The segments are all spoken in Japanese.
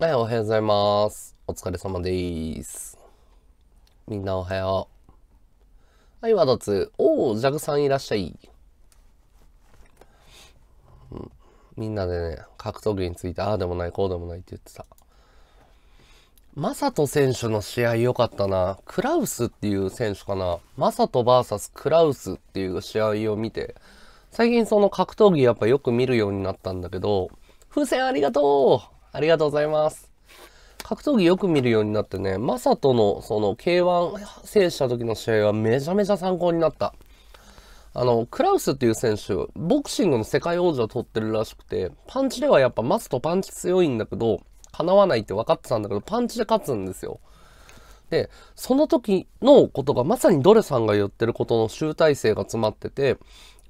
はい、おはようございます。お疲れ様です。みんなおはよう。はい、ワードツ。ー。おー、ジャグさんいらっしゃい。みんなでね、格闘技について、ああでもない、こうでもないって言ってた。マサト選手の試合良かったな。クラウスっていう選手かな。マサト VS クラウスっていう試合を見て、最近その格闘技やっぱよく見るようになったんだけど、風船ありがとうありがとうございます。格闘技よく見るようになってね、マサトのその K1 制した時の試合はめちゃめちゃ参考になった。あの、クラウスっていう選手、ボクシングの世界王者を取ってるらしくて、パンチではやっぱマスとパンチ強いんだけど、叶わないって分かってたんだけど、パンチで勝つんですよ。で、その時のことがまさにドレさんが言ってることの集大成が詰まってて、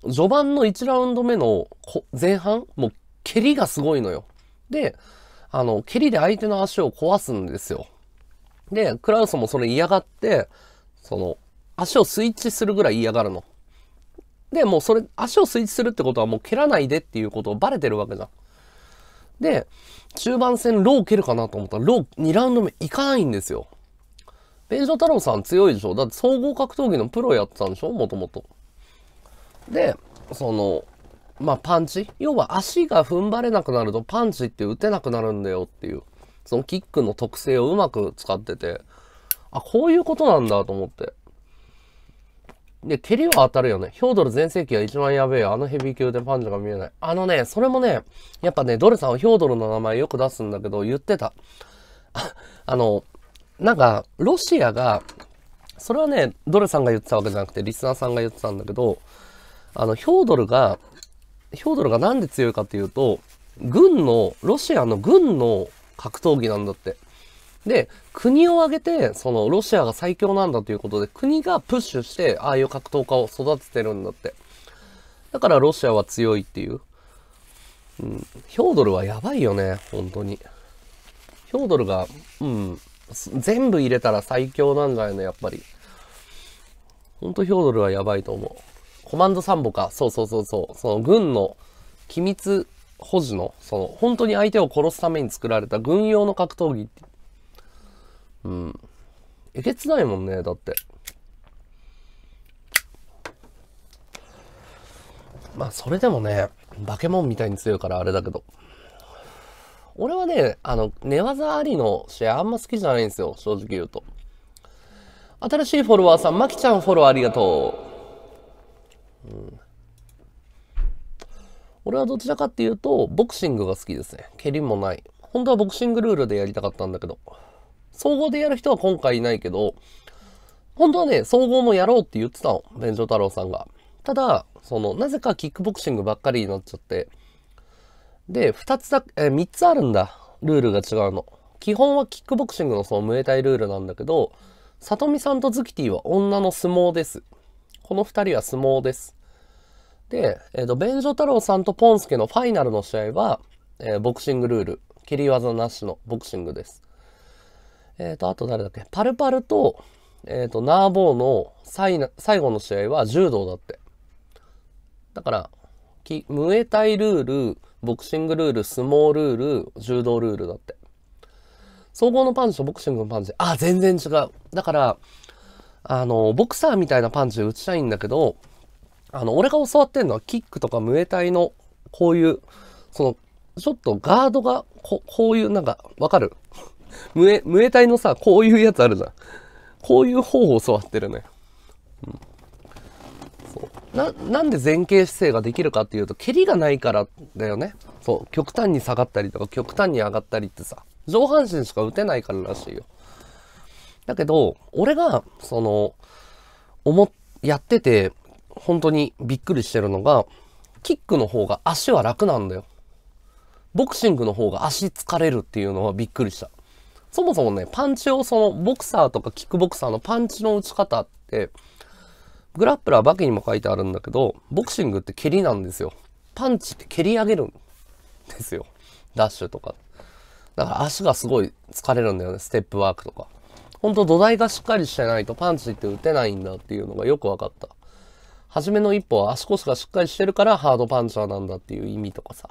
序盤の1ラウンド目の前半、もう蹴りがすごいのよ。で、あの、蹴りで相手の足を壊すんですよ。で、クラウスもそれ嫌がって、その、足をスイッチするぐらい嫌がるの。で、もうそれ、足をスイッチするってことはもう蹴らないでっていうことをバレてるわけじゃん。で、中盤戦ロー蹴るかなと思ったら、ロー2ラウンド目いかないんですよ。ジョ太郎さん強いでしょだって総合格闘技のプロやってたんでしょもともと。で、その、まあ、パンチ要は足が踏ん張れなくなるとパンチって打てなくなるんだよっていう、そのキックの特性をうまく使ってて、あ、こういうことなんだと思って。で、蹴りは当たるよね。ヒョードル全盛期が一番やべえよ。あのヘビー級でパンチが見えない。あのね、それもね、やっぱね、ドルさんはヒョードルの名前よく出すんだけど、言ってた。あの、なんか、ロシアが、それはね、ドルさんが言ってたわけじゃなくて、リスナーさんが言ってたんだけど、あの、ヒョードルが、ヒョードルがなんで強いかっていうと、軍の、ロシアの軍の格闘技なんだって。で、国を挙げて、その、ロシアが最強なんだということで、国がプッシュして、ああいう格闘家を育ててるんだって。だからロシアは強いっていう。うん、ヒョードルはやばいよね、本当に。ヒョードルが、うん、全部入れたら最強なんじゃないの、やっぱり。ほんとヒョードルはやばいと思う。コマンドサンボか。そうそうそうそう。その軍の機密保持の、その、本当に相手を殺すために作られた軍用の格闘技ってうん。えげつないもんね、だって。まあ、それでもね、バケモンみたいに強いからあれだけど。俺はね、あの、寝技ありの試合あんま好きじゃないんですよ、正直言うと。新しいフォロワーさん、まきちゃんフォローありがとう。うん。俺はどちらかっていうと、ボクシングが好きですね。蹴りもない。本当はボクシングルールでやりたかったんだけど。総合でやる人は今回いないけど、本当はね、総合もやろうって言ってたの、弁償太郎さんが。ただ、その、なぜかキックボクシングばっかりになっちゃって。で、二つだけ、え三つあるんだ。ルールが違うの。基本はキックボクシングのそのムエタイルールなんだけど、里美さんとズキティは女の相撲です。この二人は相撲です。で、えっ、ー、と、弁償太郎さんとポンスケのファイナルの試合は、えー、ボクシングルール、蹴り技なしのボクシングです。えっ、ー、と、あと誰だっけパルパルと、えっ、ー、と、ナーボーの最最後の試合は柔道だって。だから、木ムエタイルール、ボクシングルール、相撲ルール、柔道ルールだって。総合のパンチとボクシングのパンチ、あ、全然違う。だから、あの、ボクサーみたいなパンチ打ちたいんだけど、あの、俺が教わってんのはキックとかムエタイの、こういう、その、ちょっとガードがこ、こういう、なんか、わかるムエ、ムエタイのさ、こういうやつあるじゃん。こういう方を教わってるね。うん。そうななんで前傾姿勢ができるかっていうと蹴りがないからだよねそう極端に下がったりとか極端に上がったりってさ上半身しか打てないかららしいよだけど俺がその思やってて本当にびっくりしてるのがキックの方が足は楽なんだよボクシングの方が足疲れるっていうのはびっくりしたそもそもね、パンチをその、ボクサーとかキックボクサーのパンチの打ち方って、グラップラーバキにも書いてあるんだけど、ボクシングって蹴りなんですよ。パンチって蹴り上げるんですよ。ダッシュとか。だから足がすごい疲れるんだよね、ステップワークとか。ほんと土台がしっかりしてないとパンチって打てないんだっていうのがよく分かった。初めの一歩は足腰がしっかりしてるからハードパンチャーなんだっていう意味とかさ。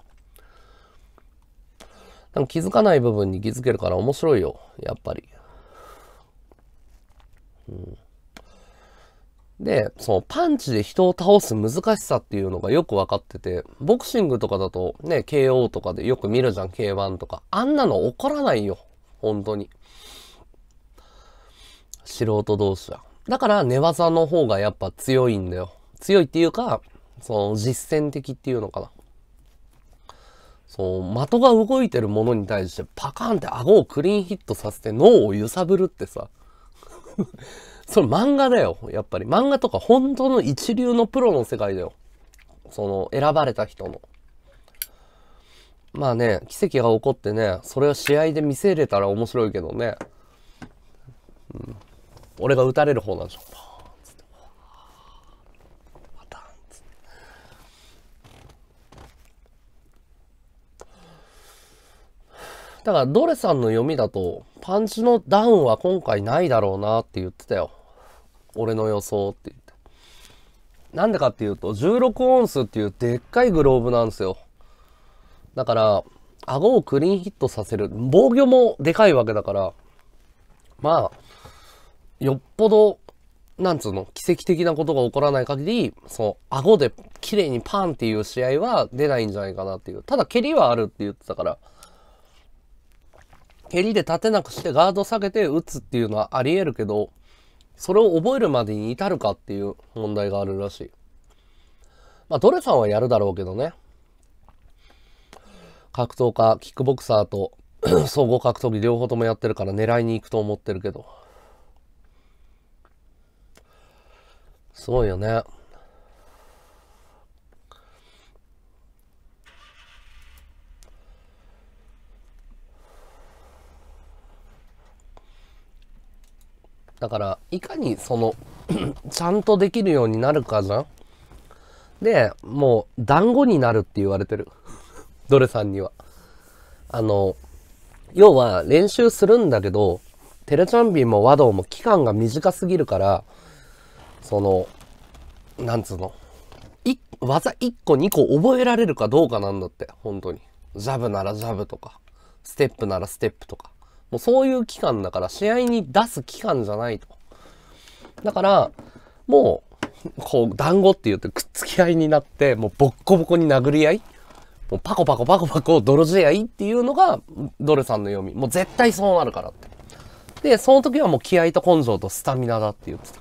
でも気づかない部分に気づけるから面白いよ、やっぱり。うん、で、そのパンチで人を倒す難しさっていうのがよく分かってて、ボクシングとかだとね、KO とかでよく見るじゃん、K1 とか。あんなの起こらないよ、本当に。素人同士は。だから寝技の方がやっぱ強いんだよ。強いっていうか、その実践的っていうのかな。こう、的が動いてるものに対してパカーンって顎をクリーンヒットさせて脳を揺さぶるってさ。それ漫画だよ、やっぱり。漫画とか本当の一流のプロの世界だよ。その、選ばれた人の。まあね、奇跡が起こってね、それを試合で見せれたら面白いけどね。うん、俺が打たれる方なんでしょ。だから、ドレさんの読みだと、パンチのダウンは今回ないだろうなって言ってたよ。俺の予想って言って。なんでかっていうと、16オンスっていうでっかいグローブなんですよ。だから、顎をクリーンヒットさせる。防御もでかいわけだから、まあ、よっぽど、なんつうの、奇跡的なことが起こらない限り、その、顎で綺麗にパンっていう試合は出ないんじゃないかなっていう。ただ、蹴りはあるって言ってたから、蹴りで立てなくしてガード下げて打つっていうのはあり得るけど、それを覚えるまでに至るかっていう問題があるらしい。まあ、ドレさんはやるだろうけどね。格闘家、キックボクサーと 総合格闘技両方ともやってるから狙いに行くと思ってるけど。すごいよね。だから、いかにその ちゃんとできるようになるかじゃんで、もう、団子になるって言われてる。ドレさんには。あの、要は練習するんだけど、テレチャンビンも和道も期間が短すぎるから、その、なんつうの、い、技1個2個覚えられるかどうかなんだって、本当に。ジャブならジャブとか、ステップならステップとか。もうそういう期間だから、試合に出す期間じゃないと。だから、もう、こう、団子って言ってくっつき合いになって、もうボッコボコに殴り合いもうパコパコパコパコ泥試合っていうのが、ドルさんの読み。もう絶対そうなるからって。で、その時はもう気合と根性とスタミナだって言ってた。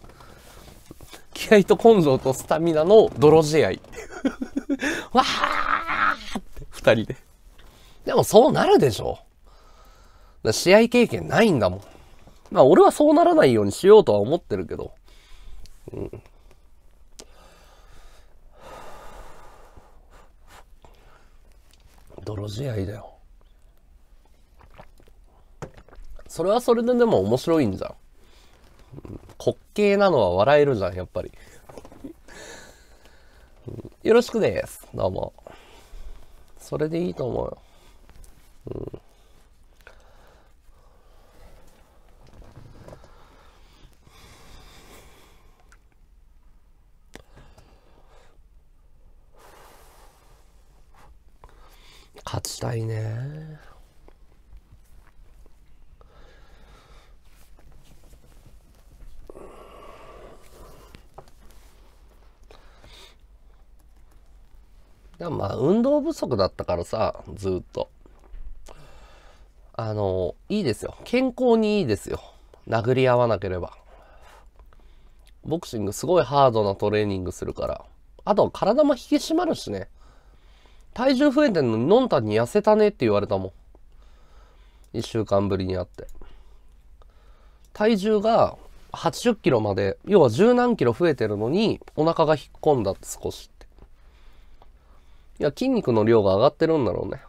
気合と根性とスタミナの泥試合。わーって、二人で。でもそうなるでしょ。試合経験ないんだもん。まあ俺はそうならないようにしようとは思ってるけど。うん。泥試合だよ。それはそれででも面白いんじゃん。滑稽なのは笑えるじゃん、やっぱり。よろしくです。どうも。それでいいと思うよ。うん勝ちたいねでもまあ運動不足だったからさずっとあのいいですよ健康にいいですよ殴り合わなければボクシングすごいハードなトレーニングするからあと体も引き締まるしね体重増えてんのに、のんたに痩せたねって言われたもん。1週間ぶりに会って。体重が80キロまで、要は十何キロ増えてるのに、お腹が引っ込んだって少しって。いや、筋肉の量が上がってるんだろうね。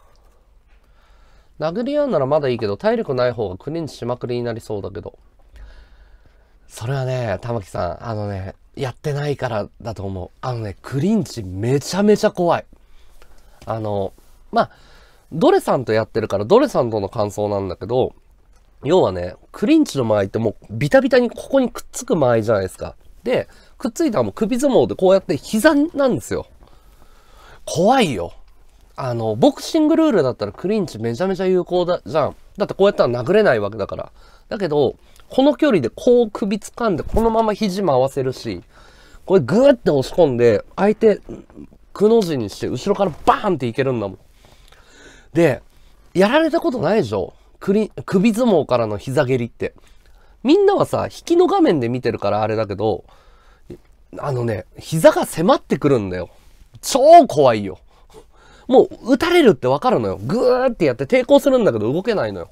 殴り合うならまだいいけど、体力ない方がクリンチしまくりになりそうだけど。それはね、玉木さん、あのね、やってないからだと思う。あのね、クリンチめちゃめちゃ怖い。あの、まあ、ドレさんとやってるから、ドレさんとの感想なんだけど、要はね、クリンチの間合いってもうビタビタにここにくっつく間合いじゃないですか。で、くっついたらもう首相撲でこうやって膝なんですよ。怖いよ。あの、ボクシングルールだったらクリンチめちゃめちゃ有効だじゃん。だってこうやったら殴れないわけだから。だけど、この距離でこう首掴んで、このまま肘も合わせるし、これグーって押し込んで、相手、くの字にして、後ろからバーンっていけるんだもん。で、やられたことないでしょ首首相撲からの膝蹴りって。みんなはさ、引きの画面で見てるからあれだけど、あのね、膝が迫ってくるんだよ。超怖いよ。もう打たれるってわかるのよ。ぐーってやって抵抗するんだけど動けないのよ。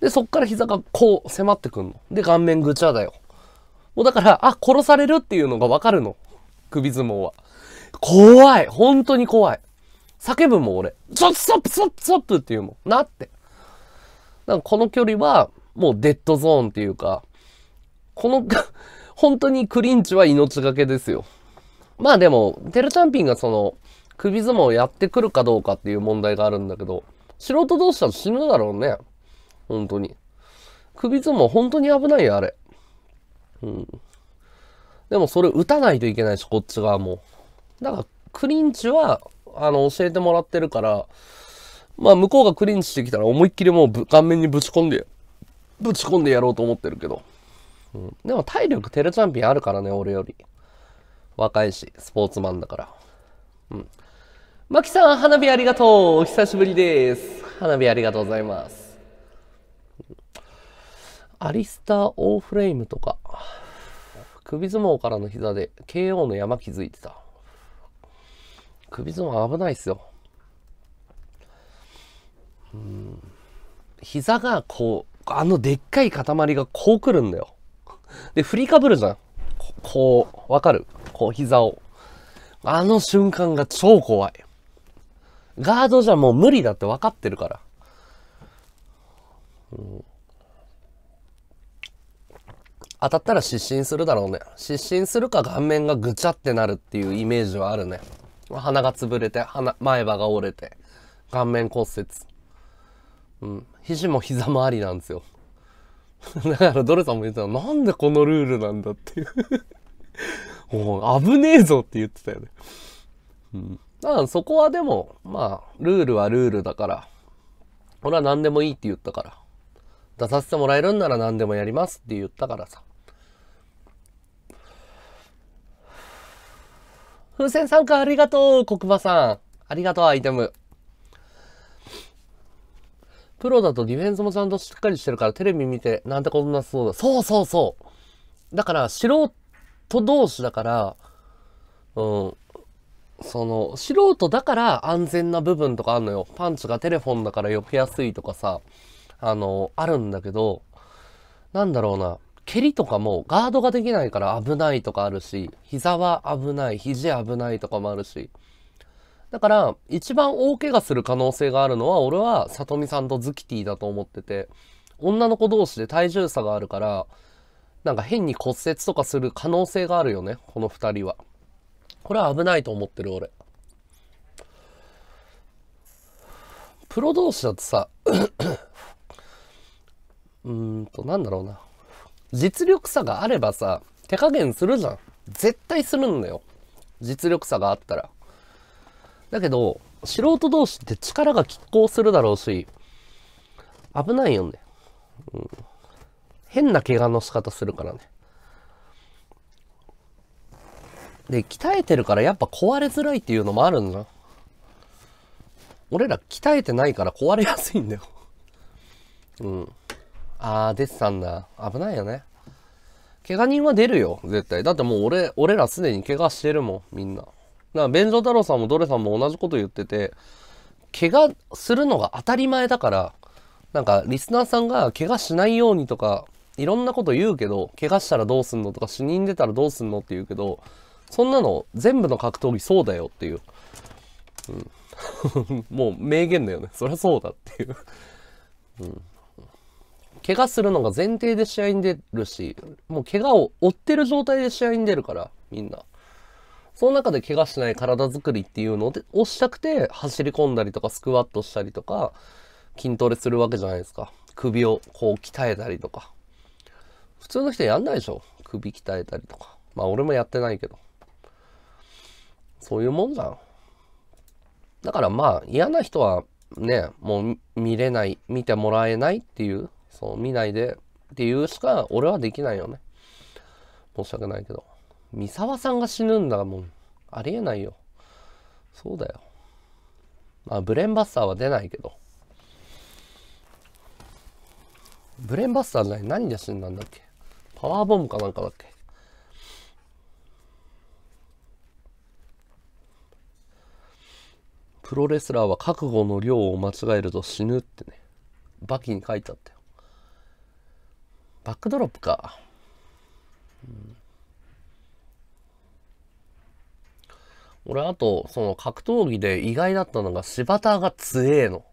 で、そっから膝がこう迫ってくんの。で、顔面ぐちゃだよ。もうだから、あ、殺されるっていうのがわかるの。首相撲は。怖い本当に怖い叫ぶもん俺。ストップストップストップストップって言うもん。なって。なんかこの距離はもうデッドゾーンっていうか、この 本当にクリンチは命がけですよ。まあでも、テルチャンピンがその、首相撲をやってくるかどうかっていう問題があるんだけど、素人同士だと死ぬだろうね。本当に。首相撲本当に危ないよ、あれ。うん。でもそれ打たないといけないし、こっち側も。だから、クリンチは、あの、教えてもらってるから、まあ、向こうがクリンチしてきたら思いっきりもう顔面にぶち込んで、ぶち込んでやろうと思ってるけど。うん、でも体力テレチャンピオンあるからね、俺より。若いし、スポーツマンだから。うん。マキさん、花火ありがとうお久しぶりです。花火ありがとうございます。アリスター・オーフレームとか、首相撲からの膝で KO の山気づいてた。首相危ないですよ。うん。膝がこう、あのでっかい塊がこうくるんだよ。で、振りかぶるじゃん。こう、わかるこう、膝を。あの瞬間が超怖い。ガードじゃもう無理だって分かってるから。うん、当たったら失神するだろうね。失神するか顔面がぐちゃってなるっていうイメージはあるね。鼻が潰れて、鼻、前歯が折れて、顔面骨折。うん。肘も膝もありなんですよ。だからドルさんも言ってたの、なんでこのルールなんだっていう もう危ねえぞって言ってたよね。うん。だからそこはでも、まあ、ルールはルールだから、俺は何でもいいって言ったから。出させてもらえるんなら何でもやりますって言ったからさ。風船参加ありがとう黒馬さんありがとうアイテム。プロだとディフェンスもちゃんとしっかりしてるからテレビ見てなんてことなそうだ。そうそうそう。だから素人同士だから、うん。その、素人だから安全な部分とかあるのよ。パンチがテレフォンだから避けやすいとかさ、あの、あるんだけど、なんだろうな。蹴りとかもガードができないから危ないとかあるし、膝は危ない、肘危ないとかもあるし。だから、一番大怪我する可能性があるのは、俺は、里美さんとズキティだと思ってて、女の子同士で体重差があるから、なんか変に骨折とかする可能性があるよね、この二人は。これは危ないと思ってる、俺。プロ同士だとさ うーんと、なんだろうな。実力差があればさ、手加減するじゃん。絶対するんだよ。実力差があったら。だけど、素人同士って力が拮抗するだろうし、危ないよね。うん、変な怪我の仕方するからね。で、鍛えてるからやっぱ壊れづらいっていうのもあるんだ。俺ら鍛えてないから壊れやすいんだよ。うん。ああ、出てたんだ。危ないよね。怪我人は出るよ、絶対。だってもう俺、俺らすでに怪我してるもん、みんな。だから、弁償太郎さんもドレさんも同じこと言ってて、怪我するのが当たり前だから、なんか、リスナーさんが怪我しないようにとか、いろんなこと言うけど、怪我したらどうすんのとか、死人出たらどうすんのって言うけど、そんなの全部の格闘技そうだよっていう。うん、もう名言だよね。そりゃそうだっていううん。怪我するのが前提で試合に出るし、もう怪我を負ってる状態で試合に出るから、みんな。その中で怪我しない体づくりっていうのをしたくて、走り込んだりとか、スクワットしたりとか、筋トレするわけじゃないですか。首をこう鍛えたりとか。普通の人やんないでしょ。首鍛えたりとか。まあ俺もやってないけど。そういうもんじゃん。だからまあ嫌な人はね、もう見れない、見てもらえないっていうそう、見ないでっていうしか俺はできないよね。申し訳ないけど。三沢さんが死ぬんだもん。ありえないよ。そうだよ。まあ、ブレンバスターは出ないけど。ブレンバスターじゃない。何で死んだんだっけパワーボムかなんかだっけプロレスラーは覚悟の量を間違えると死ぬってね。バキに書いてあったよ。バックドロップか。うん俺、あと、その格闘技で意外だったのが、柴田が強えの。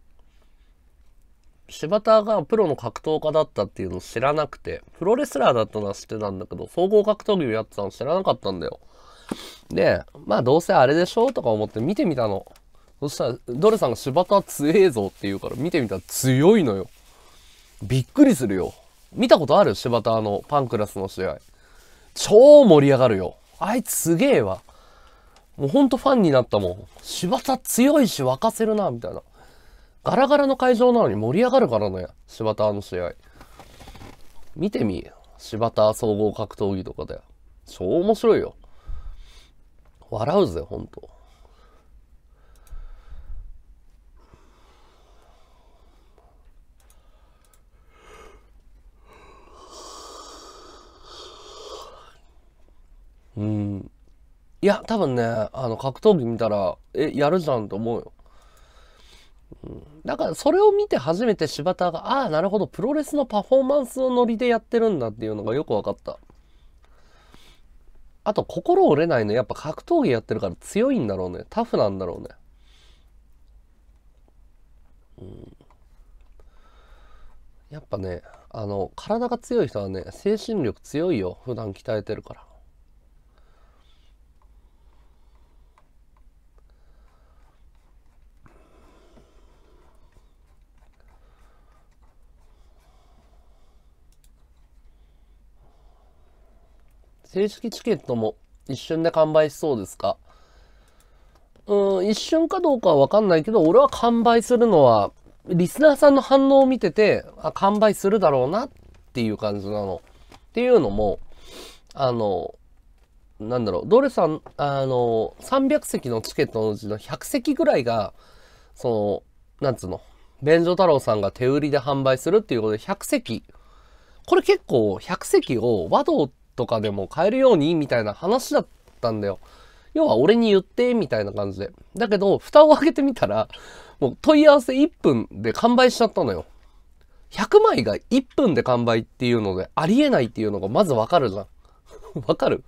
柴田がプロの格闘家だったっていうの知らなくて、プロレスラーだったのは知ってたんだけど、総合格闘技をやってたの知らなかったんだよ。で、まあどうせあれでしょとか思って見てみたの。そしたら、ドレさんが柴田強えぞって言うから見てみたら強いのよ。びっくりするよ。見たことある柴田のパンクラスの試合。超盛り上がるよ。あいつすげえわ。もうほんとファンになったもん。柴田強いし沸かせるな、みたいな。ガラガラの会場なのに盛り上がるからね、柴田の試合。見てみ、柴田総合格闘技とかだよ。超面白いよ。笑うぜ、ほんと。うん。いや、多分ね、あの、格闘技見たら、え、やるじゃんと思うよ。うん、だからそれを見て初めて柴田が、ああ、なるほど、プロレスのパフォーマンスのノリでやってるんだっていうのがよく分かった。あと、心折れないの、やっぱ格闘技やってるから強いんだろうね。タフなんだろうね。うん、やっぱね、あの、体が強い人はね、精神力強いよ。普段鍛えてるから。正式チケットも一瞬で完売しそうですかうん、一瞬かどうかはわかんないけど、俺は完売するのは、リスナーさんの反応を見てて、あ、完売するだろうなっていう感じなの。っていうのも、あの、なんだろう、ドレさん、あの、300席のチケットのうちの100席ぐらいが、その、なんつうの、便所太郎さんが手売りで販売するっていうことで、100席。これ結構、100席を和道っとかでも買えるようにみたいな話だったんだよ。要は俺に言ってみたいな感じで。だけど、蓋を開けてみたら、もう問い合わせ1分で完売しちゃったのよ。100枚が1分で完売っていうのでありえないっていうのがまずわかるじゃん。わかる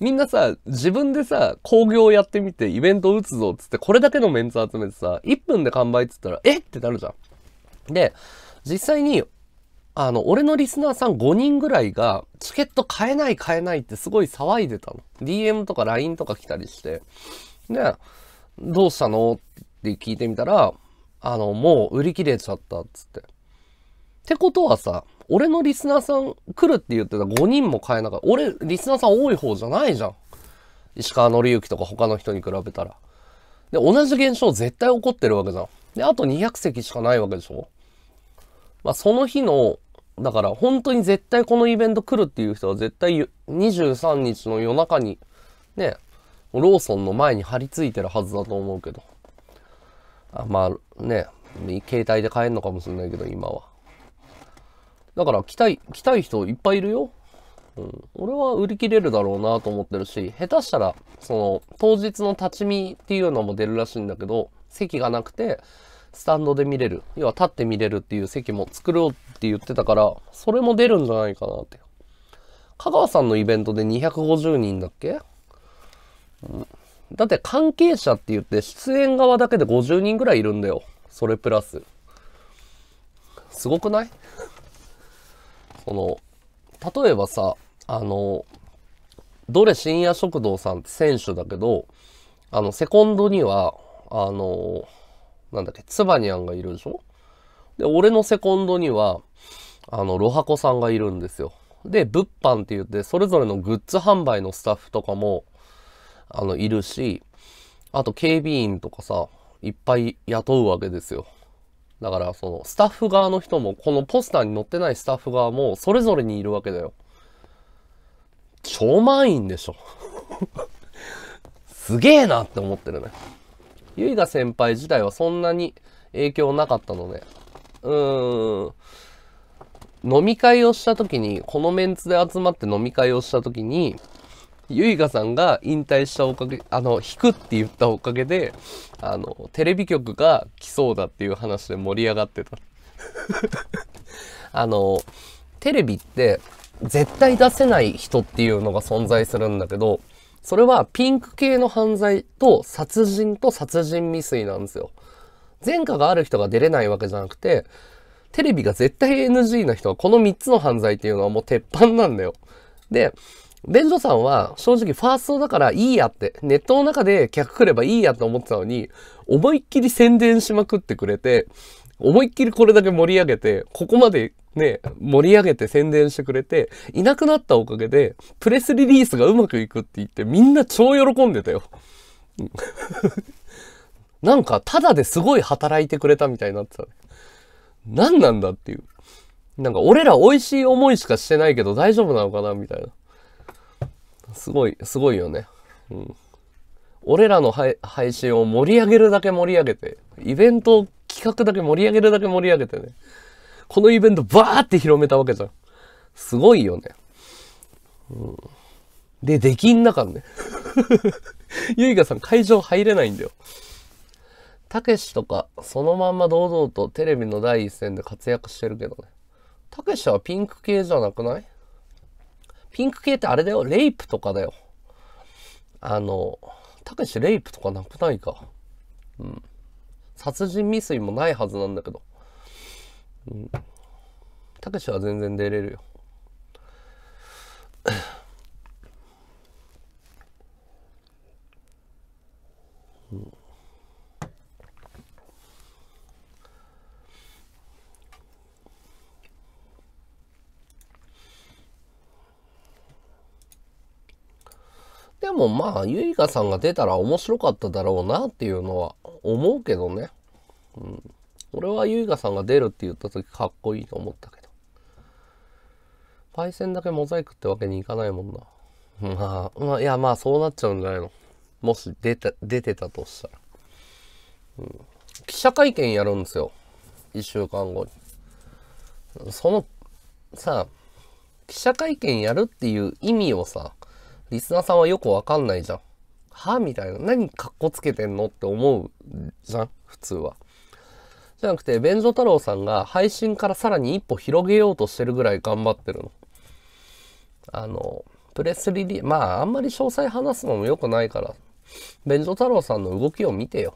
みんなさ、自分でさ、工業やってみてイベント打つぞっつってこれだけのメンツ集めてさ、1分で完売っつったら、えってなるじゃん。で、実際にあの、俺のリスナーさん5人ぐらいが、チケット買えない買えないってすごい騒いでたの。DM とか LINE とか来たりして。で、どうしたのって聞いてみたら、あの、もう売り切れちゃったっつって。ってことはさ、俺のリスナーさん来るって言ってた5人も買えなかった。俺、リスナーさん多い方じゃないじゃん。石川紀之とか他の人に比べたら。で、同じ現象絶対起こってるわけじゃん。で、あと200席しかないわけでしょまあ、その日のだから本当に絶対このイベント来るっていう人は絶対23日の夜中にね、ローソンの前に張り付いてるはずだと思うけど。あまあね、携帯で買えるのかもしれないけど今は。だから来たい、来たい人いっぱいいるよ。うん、俺は売り切れるだろうなと思ってるし、下手したら、その、当日の立ち見っていうのも出るらしいんだけど、席がなくて、スタンドで見れる、要は立って見れるっていう席も作ろうって言ってたから、それも出るんじゃないかなって。香川さんのイベントで250人だっけ、うん、だって関係者って言って出演側だけで50人ぐらいいるんだよ。それプラス。すごくないその、例えばさ、あの、どれ深夜食堂さんって選手だけど、あの、セコンドには、あの、なんだっけ、ツバニャンがいるでしょで、俺のセコンドには、あの、ロハコさんがいるんですよ。で、物販って言って、それぞれのグッズ販売のスタッフとかも、あの、いるし、あと警備員とかさ、いっぱい雇うわけですよ。だから、その、スタッフ側の人も、このポスターに載ってないスタッフ側も、それぞれにいるわけだよ。超満員でしょ。すげえなって思ってるね。ゆいが先輩自体はそんなに影響なかったので、うーん、飲み会をした時に、このメンツで集まって飲み会をした時に、ゆいがさんが引退したおかげ、あの、引くって言ったおかげで、あの、テレビ局が来そうだっていう話で盛り上がってた。あの、テレビって絶対出せない人っていうのが存在するんだけど、それはピンク系の犯罪と殺人と殺人未遂なんですよ。前科がある人が出れないわけじゃなくて、テレビが絶対 NG な人はこの3つの犯罪っていうのはもう鉄板なんだよ。で、便所さんは正直ファーストだからいいやって、ネットの中で客来ればいいやと思ってたのに、思いっきり宣伝しまくってくれて、思いっきりこれだけ盛り上げて、ここまでね、盛り上げて宣伝してくれて、いなくなったおかげで、プレスリリースがうまくいくって言って、みんな超喜んでたよ。なんか、ただですごい働いてくれたみたいになってた、何なんだっていう。なんか、俺ら美味しい思いしかしてないけど大丈夫なのかなみたいな。すごい、すごいよね。うん。俺らの配信を盛り上げるだけ盛り上げて、イベントを企画だけ盛り上げるだけ盛り上げてね。このイベントバーって広めたわけじゃん。すごいよね。うん、で、できんなかんね。ゆいがさん会場入れないんだよ。たけしとか、そのまんま堂々とテレビの第一線で活躍してるけどね。たけしはピンク系じゃなくないピンク系ってあれだよ。レイプとかだよ。あの、たけしレイプとかなくないか。うん。殺人未遂もないはずなんだけど。たけしは全然出れるようん、でもまあゆいかさんが出たら面白かっただろうなっていうのは思うけどね。うん俺は優雅さんが出るって言った時かっこいいと思ったけど。パイセンだけモザイクってわけにいかないもんな。まあ、まあ、いや、まあそうなっちゃうんじゃないの。もし出た、出てたとしたら。うん、記者会見やるんですよ。1週間後に。その、さ、記者会見やるっていう意味をさ、リスナーさんはよくわかんないじゃん。はみたいな。何かっこつけてんのって思うじゃん普通は。じゃなくて、弁所太郎さんが配信からさらに一歩広げようとしてるぐらい頑張ってるの。あの、プレスリリー、まあ、あんまり詳細話すのも良くないから、弁所太郎さんの動きを見てよ。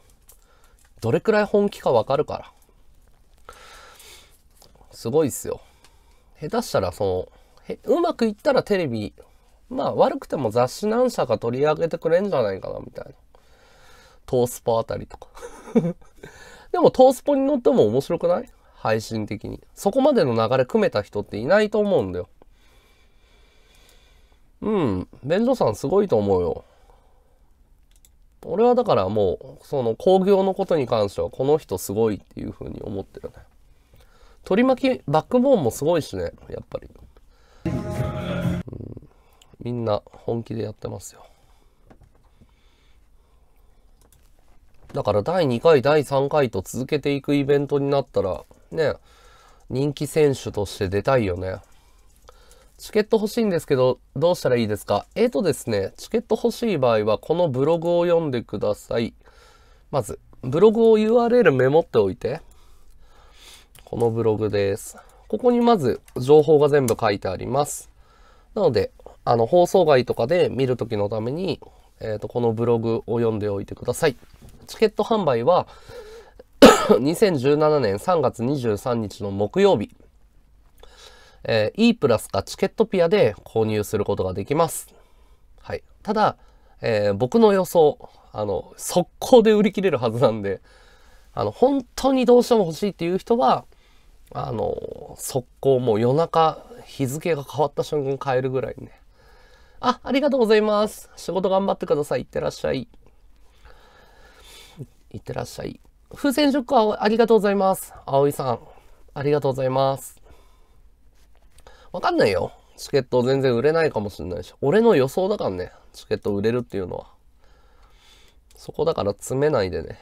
どれくらい本気かわかるから。すごいっすよ。下手したら、その、うまくいったらテレビ、まあ悪くても雑誌何社か取り上げてくれんじゃないかな、みたいな。トースポあたりとかでもトースポに乗っても面白くない配信的に。そこまでの流れ組めた人っていないと思うんだよ。うん。便所さんすごいと思うよ。俺はだからもう、その工業のことに関してはこの人すごいっていうふうに思ってるね。取り巻き、バックボーンもすごいしね、やっぱり。うん、みんな本気でやってますよ。だから第2回、第3回と続けていくイベントになったら、ね、人気選手として出たいよね。チケット欲しいんですけど、どうしたらいいですかえっ、ー、とですね、チケット欲しい場合は、このブログを読んでください。まず、ブログを URL メモっておいて。このブログです。ここにまず、情報が全部書いてあります。なので、あの、放送外とかで見るときのために、えっ、ー、と、このブログを読んでおいてください。チケット販売は2017 年3月23日の木曜日、えー、E プラスかチケットピアで購入することができます。はい。ただ、えー、僕の予想、あの、速攻で売り切れるはずなんで、あの、本当にどうしても欲しいっていう人は、あの、速攻もう夜中、日付が変わった瞬間変えるぐらいね。あ、ありがとうございます。仕事頑張ってください。いってらっしゃい。いってらっしゃい。風船10個ありがとうございます。葵さん、ありがとうございます。わかんないよ。チケット全然売れないかもしれないし。俺の予想だからね。チケット売れるっていうのは。そこだから詰めないでね。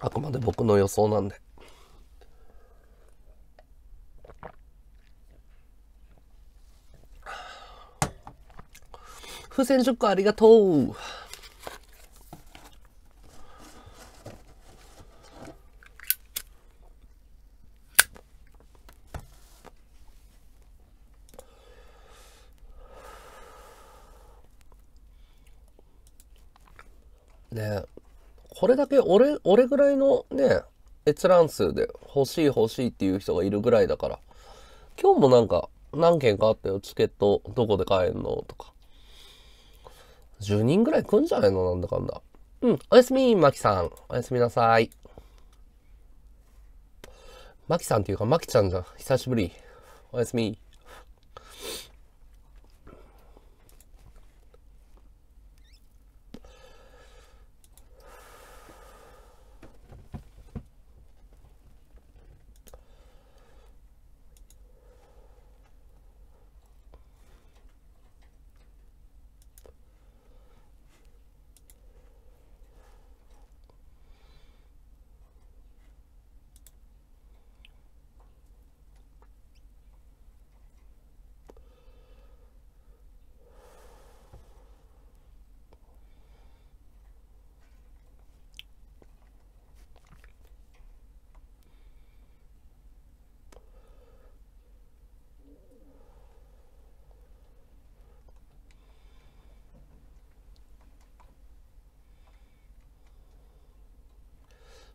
あくまで僕の予想なんで。船ショックありがとう。ねこれだけ俺、俺ぐらいのね、閲覧数で欲しい欲しいっていう人がいるぐらいだから、今日もなんか何件かあったよ、チケットどこで買えんのとか。10人ぐらい来んじゃないのなんだかんだ。うん。おやすみ、まきさん。おやすみなさい。まきさんっていうか、まきちゃんじゃん。久しぶり。おやすみ。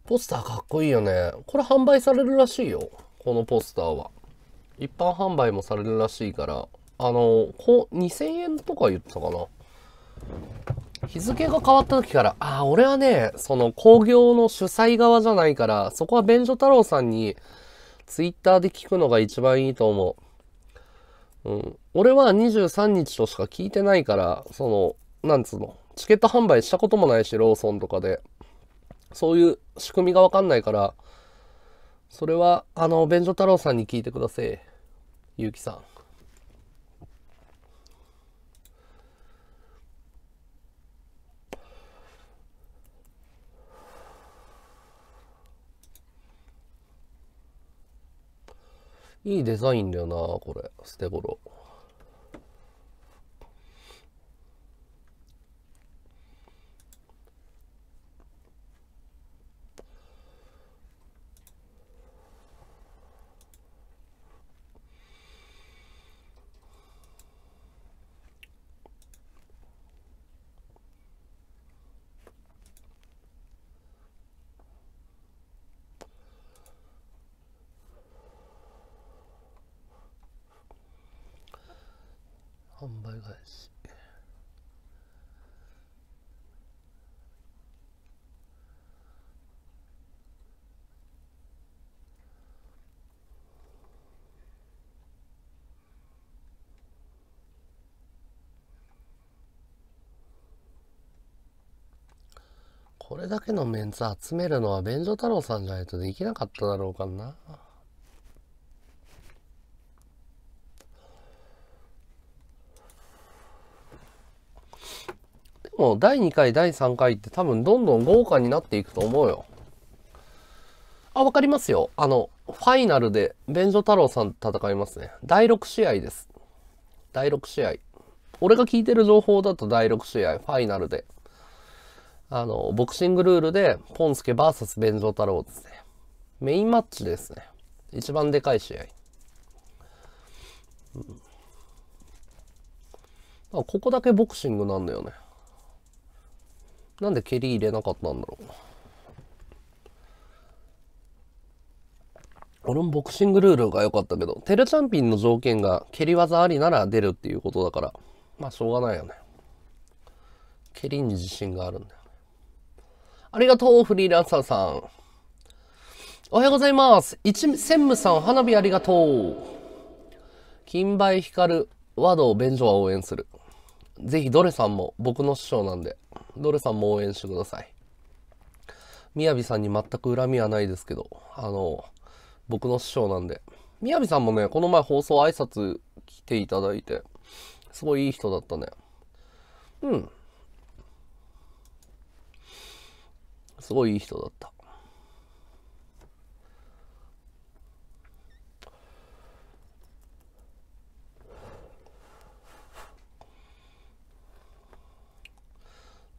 ポスターかっこいいよね。これ販売されるらしいよ。このポスターは。一般販売もされるらしいから、あの、こう、2000円とか言ってたかな。日付が変わった時から、ああ、俺はね、その工業の主催側じゃないから、そこは便所太郎さんに、ツイッターで聞くのが一番いいと思う。うん。俺は23日としか聞いてないから、その、なんつうの、チケット販売したこともないし、ローソンとかで。そういう仕組みがわかんないから、それは、あの、便所太郎さんに聞いてください。ゆうきさん。いいデザインだよな、これ。捨て頃。れだけのメンツ集めるのは便所太郎さんじゃないとできなかっただろうかな。でも、第2回、第3回って多分どんどん豪華になっていくと思うよ。あ、わかりますよ。あの、ファイナルで便所太郎さん戦いますね。第6試合です。第6試合。俺が聞いてる情報だと第6試合、ファイナルで。あの、ボクシングルールで、ポンスケ VS 弁蔵太郎ですね。メインマッチですね。一番でかい試合。うん、ここだけボクシングなんだよね。なんで蹴り入れなかったんだろう。俺もボクシングルールが良かったけど、テルチャンピンの条件が蹴り技ありなら出るっていうことだから、まあしょうがないよね。蹴りに自信があるんだよ。ありがとう、フリーランサーさん。おはようございます。一、専務さん、花火ありがとう。金梅光る、和道便所は応援する。ぜひ、どれさんも、僕の師匠なんで、どれさんも応援してください。みやびさんに全く恨みはないですけど、あの、僕の師匠なんで。みやびさんもね、この前放送挨拶来ていただいて、すごいいい人だったね。うん。すごいいい人だった。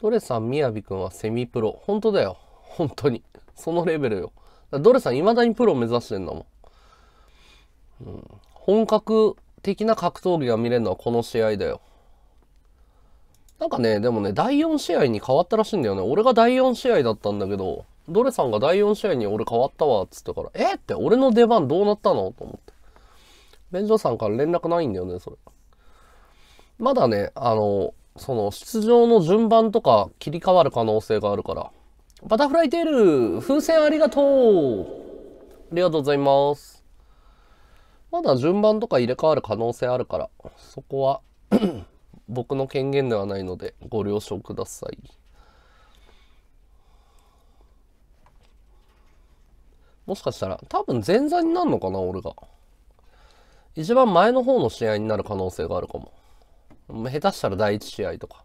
ドレさん、みやびくんはセミプロ。本当だよ。本当に。そのレベルよ。ドレさん、いまだにプロ目指してんだもん。うん、本格的な格闘技が見れるのはこの試合だよ。なんかね、でもね、第4試合に変わったらしいんだよね。俺が第4試合だったんだけど、ドレさんが第4試合に俺変わったわ、っつってから、えって俺の出番どうなったのと思って。便所さんから連絡ないんだよね、それ。まだね、あの、その、出場の順番とか切り替わる可能性があるから。バタフライテール、風船ありがとうありがとうございます。まだ順番とか入れ替わる可能性あるから、そこは僕の権限ではないのでご了承ください。もしかしたら、多分前座になるのかな、俺が。一番前の方の試合になる可能性があるかも。下手したら第一試合とか。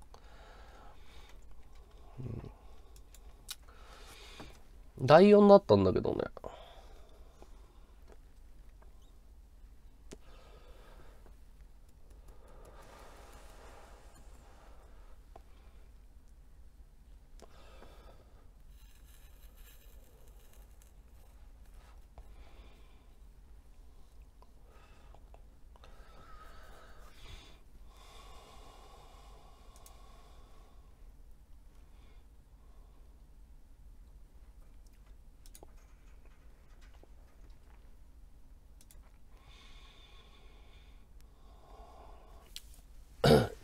第4だったんだけどね。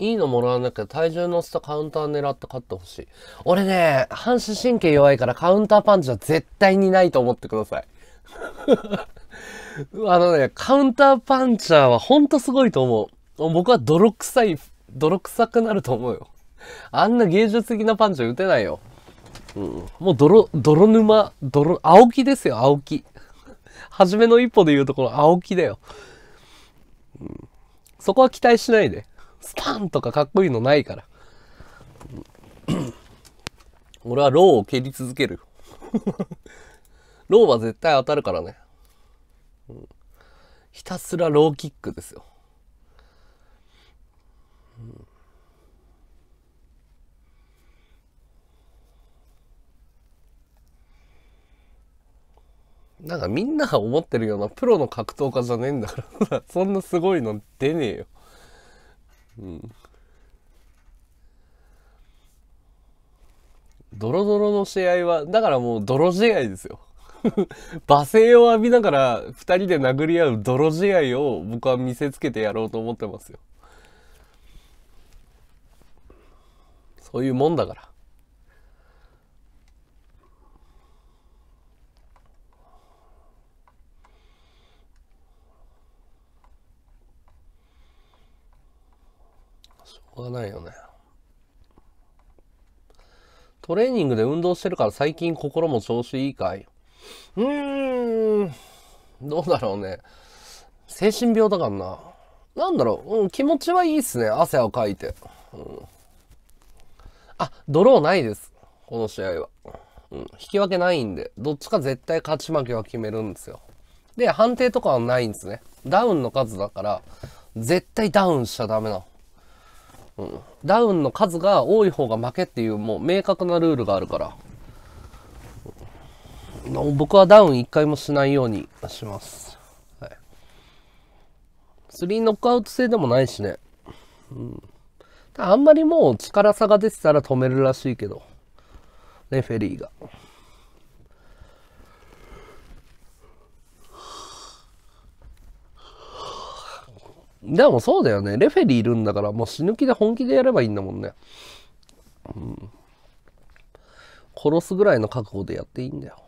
いいのもらわなきゃ体重乗せたカウンター狙って勝ってほしい。俺ね、半射神経弱いからカウンターパンチは絶対にないと思ってください。あのね、カウンターパンチャーはほんとすごいと思う。僕は泥臭い、泥臭くなると思うよ。あんな芸術的なパンチは打てないよ。うん。もう泥、泥沼、泥、青木ですよ、青木。初めの一歩で言うとこの青木だよ。うん。そこは期待しないで。スパンとかかっこいいのないから。俺はローを蹴り続ける。ローは絶対当たるからね、ひたすらローキックですよ。なんかみんなが思ってるようなプロの格闘家じゃねえんだから そんなすごいの出ねえようん。ドロドロの試合は、だからもう泥試合ですよ。罵声を浴びながら2人で殴り合う泥試合を僕は見せつけてやろうと思ってますよ。そういうもんだから。がないよね。トレーニングで運動してるから最近心も調子いいかいうーん、どうだろうね。精神病だからな。なんだろう、うん、気持ちはいいっすね。汗をかいて。うん、あ、ドローないです。この試合は。うん、引き分けないんで、どっちか絶対勝ち負けは決めるんですよ。で、判定とかはないんですね。ダウンの数だから、絶対ダウンしちゃダメなの。うん、ダウンの数が多い方が負けっていうもう明確なルールがあるから、うん、僕はダウン1回もしないようにします、はい、3ノックアウト制でもないしね、うん、あんまりもう力差が出てたら止めるらしいけどレフェリーが。でもそうだよね。レフェリーいるんだから、もう死ぬ気で本気でやればいいんだもんね。うん。殺すぐらいの覚悟でやっていいんだよ。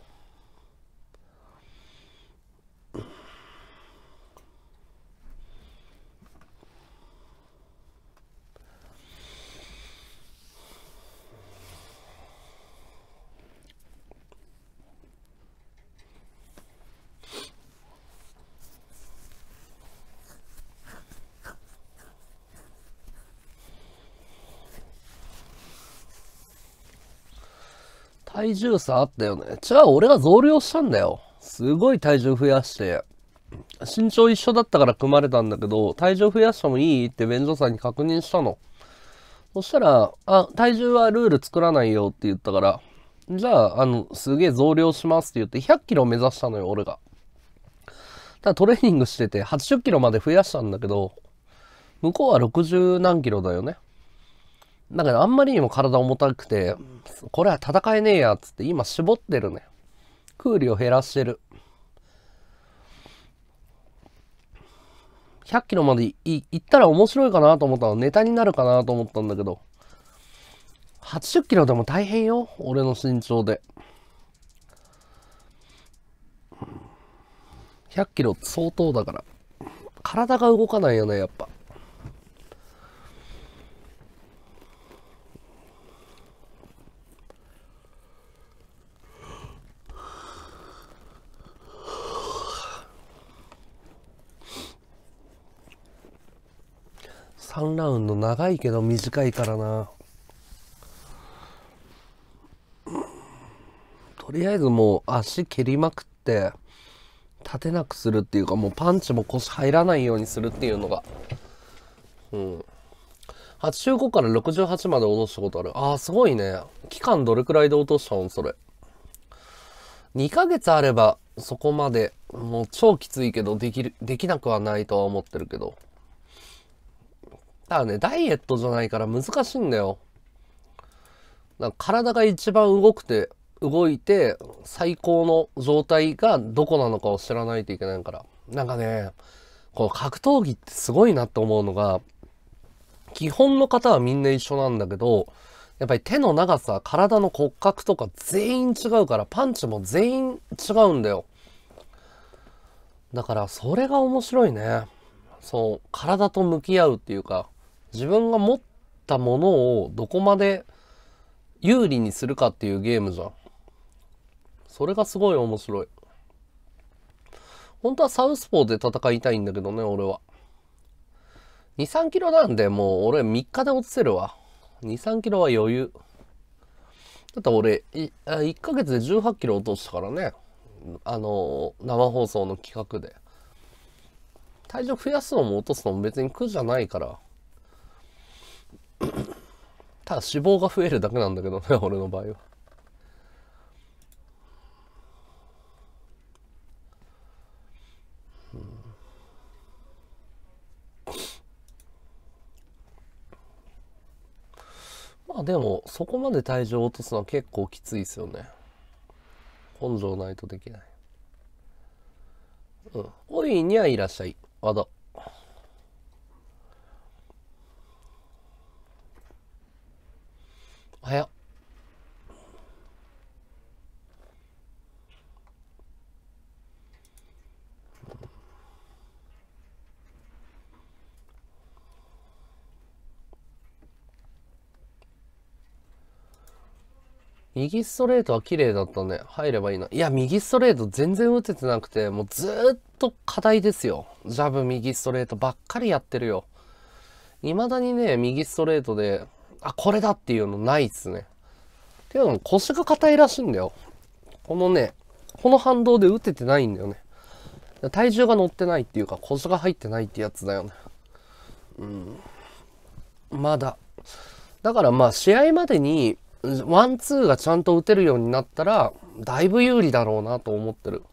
体重差あったよね。違う、俺が増量したんだよ。すごい体重増やして。身長一緒だったから組まれたんだけど、体重増やしてもいいって便所さんに確認したの。そしたら、あ、体重はルール作らないよって言ったから、じゃあ、あの、すげえ増量しますって言って、100キロ目指したのよ、俺が。ただトレーニングしてて、80キロまで増やしたんだけど、向こうは60何キロだよね。だからあんまりにも体重たくて、これは戦えねえや、つって今絞ってるね。空を減らしてる。100キロまでい行ったら面白いかなと思ったの。ネタになるかなと思ったんだけど。80キロでも大変よ。俺の身長で。100キロ相当だから。体が動かないよね、やっぱ。3ラウンド長いけど短いからな。とりあえずもう足蹴りまくって立てなくするっていうかもうパンチも腰入らないようにするっていうのがうん85から68まで落としたことあるああすごいね期間どれくらいで落としたのそれ2ヶ月あればそこまでもう超きついけどできるできなくはないとは思ってるけどだね、ダイエットじゃないから難しいんだよ。だから体が一番動くて、動いて最高の状態がどこなのかを知らないといけないから。なんかね、この格闘技ってすごいなって思うのが、基本の方はみんな一緒なんだけど、やっぱり手の長さ、体の骨格とか全員違うから、パンチも全員違うんだよ。だから、それが面白いね。そう、体と向き合うっていうか、自分が持ったものをどこまで有利にするかっていうゲームじゃん。それがすごい面白い。本当はサウスポーで戦いたいんだけどね、俺は。2、3キロなんで、もう俺3日で落ちてるわ。2、3キロは余裕。だって俺、1ヶ月で18キロ落としたからね。あの、生放送の企画で。体重増やすのも落とすのも別に苦じゃないから。ただ脂肪が増えるだけなんだけどね、俺の場合は。まあでも、そこまで体重を落とすのは結構きついですよね。根性ないとできない。うん。おいにはいらっしゃい。あ、だ早っ右ストレートは綺麗だったね。入ればいいな。いや、右ストレート全然打ててなくて、もうずっと課題ですよ。ジャブ右ストレートばっかりやってるよ。未だにね、右ストレートであ、これだっていうのないっすね。っていうのも腰が硬いらしいんだよ。このね、この反動で打ててないんだよね。体重が乗ってないっていうか腰が入ってないってやつだよね。うん。まだ。だからまあ試合までにワンツーがちゃんと打てるようになったらだいぶ有利だろうなと思ってる。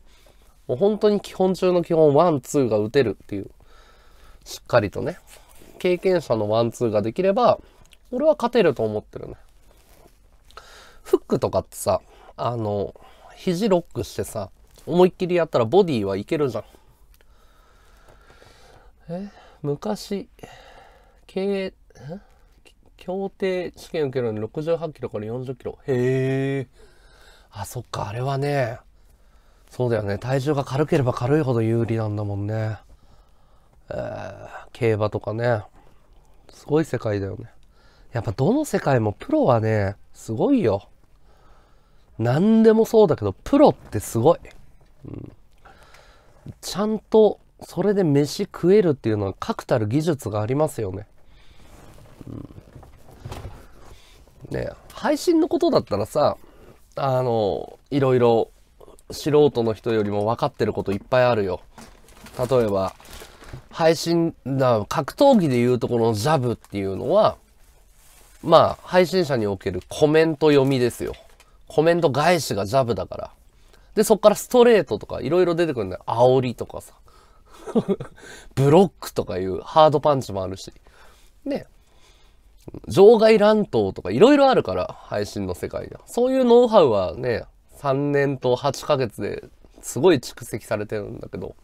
もう本当に基本中の基本ワンツーが打てるっていう。しっかりとね。経験者のワンツーができれば俺は勝てると思ってるね。フックとかってさ、あの、肘ロックしてさ、思いっきりやったらボディはいけるじゃん。え昔、経営、協定試験受けるのに68キロから40キロ。へえ。あ、そっか、あれはね、そうだよね。体重が軽ければ軽いほど有利なんだもんね。えー、競馬とかね。すごい世界だよね。やっぱどの世界もプロはね、すごいよ。何でもそうだけど、プロってすごい。うん、ちゃんと、それで飯食えるっていうのは確たる技術がありますよね。うん、ね配信のことだったらさ、あの、いろいろ素人の人よりも分かってることいっぱいあるよ。例えば、配信、格闘技でいうところのジャブっていうのは、まあ、配信者におけるコメント読みですよ。コメント返しがジャブだから。で、そっからストレートとかいろいろ出てくるんだよ。煽りとかさ。ブロックとかいうハードパンチもあるし。ね。場外乱闘とかいろいろあるから、配信の世界は。そういうノウハウはね、3年と8ヶ月ですごい蓄積されてるんだけど、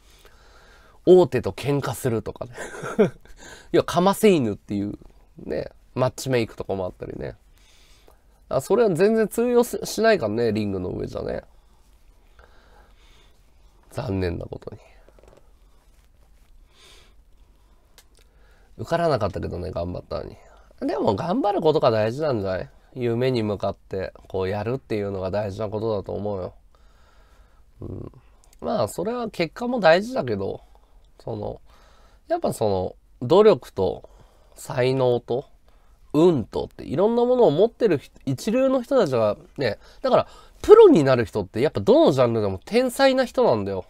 大手と喧嘩するとかね。要 は、かませ犬っていうね、マッチメイクとかもあったりね。あそれは全然通用しないからね、リングの上じゃね。残念なことに。受からなかったけどね、頑張ったのに。でも頑張ることが大事なんじゃない夢に向かってこうやるっていうのが大事なことだと思うよ。うん、まあそれは結果も大事だけどそのやっぱその努力と才能と運とっていろんなものを持ってる一流の人たちがね、だからプロになる人ってやっぱどのジャンルでも天才な人なんだよ。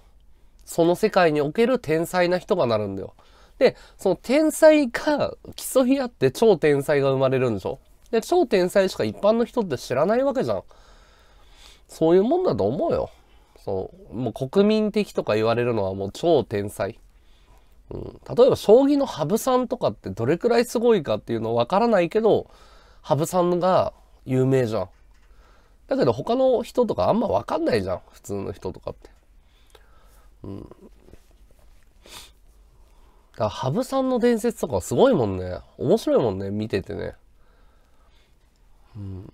その世界における天才な人がなるんだよ。で、その天才が競い合って超天才が生まれるんでしょで、超天才しか一般の人って知らないわけじゃん。そういうもんだと思うよ。そう、もう国民的とか言われるのはもう超天才。うん、例えば将棋の羽生さんとかってどれくらいすごいかっていうのわからないけど羽生さんが有名じゃん。だけど他の人とかあんまわかんないじゃん普通の人とかって。うん、だから羽生さんの伝説とかすごいもんね面白いもんね見ててね。うん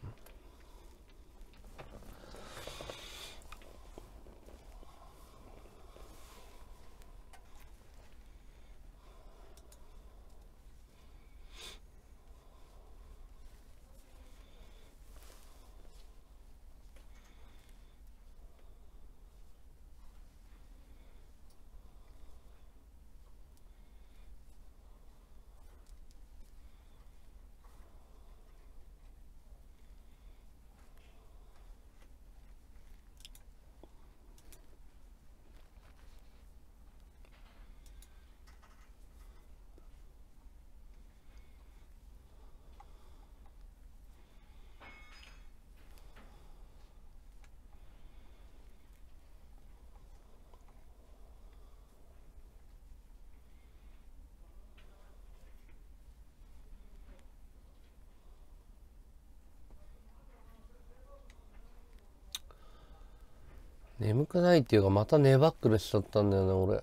眠くないっていうか、また寝バックルしちゃったんだよね、俺。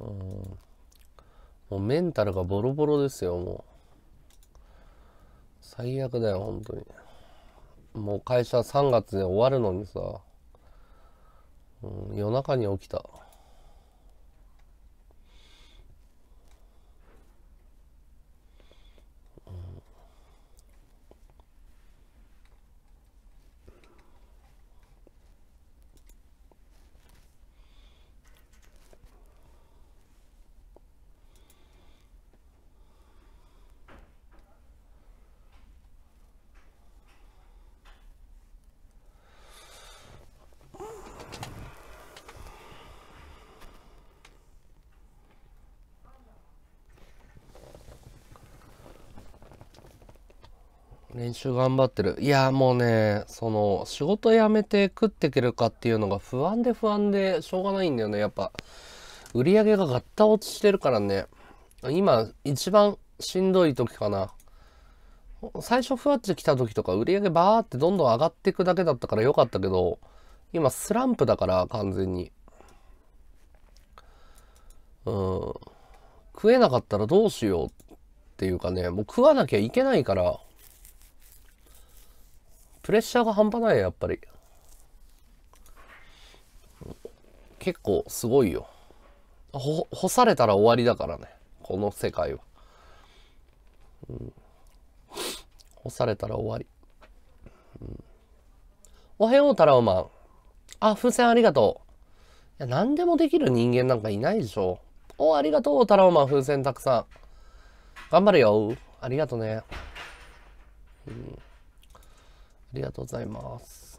うん。もうメンタルがボロボロですよ、もう。最悪だよ、本当に。もう会社3月で終わるのにさ、うん、夜中に起きた。週頑張ってる。いや、もうね、その、仕事辞めて食っていけるかっていうのが不安で不安でしょうがないんだよね、やっぱ。売り上げがガッタ落ちしてるからね。今、一番しんどい時かな。最初ふわっち来た時とか売り上げバーってどんどん上がっていくだけだったから良かったけど、今スランプだから完全に。うん。食えなかったらどうしようっていうかね、もう食わなきゃいけないから、プレッシャーが半端ないやっぱり結構すごいよほ干されたら終わりだからねこの世界は、うん、干されたら終わり、うん、おはようタラオマンあ風船ありがとういや何でもできる人間なんかいないでしょおありがとうタラオマン風船たくさん頑張るよありがとね、うんありがとうございます。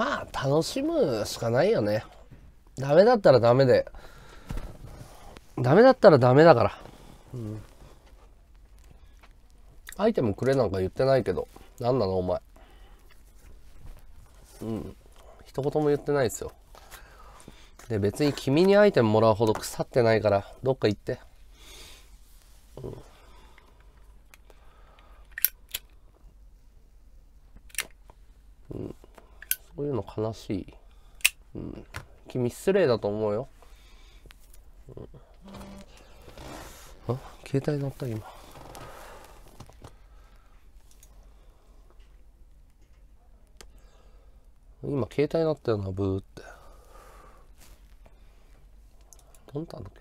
まあ楽しむしかないよねダメだったらダメでダメだったらダメだから、うん、アイテムくれなんか言ってないけど何なのお前うん一言も言ってないですよで別に君にアイテムもらうほど腐ってないからどっか行って、うんういうの悲しい。うん。君失礼だと思うよ。うん、あ携帯鳴った今。今携帯鳴ったよなブーって。なんだっけ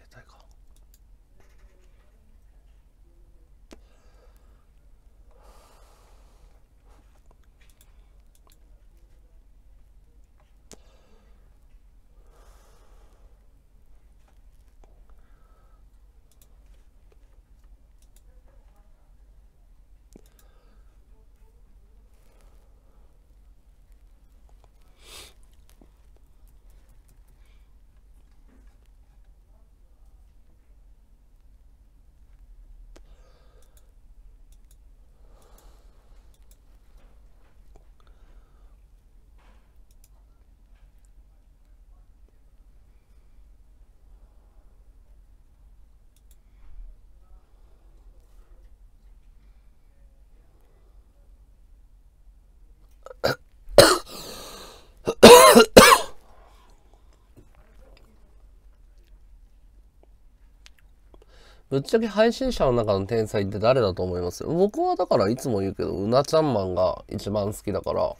ぶっちゃけ配信者の中の天才って誰だと思います僕はだからいつも言うけど、うなちゃんマンが一番好きだから、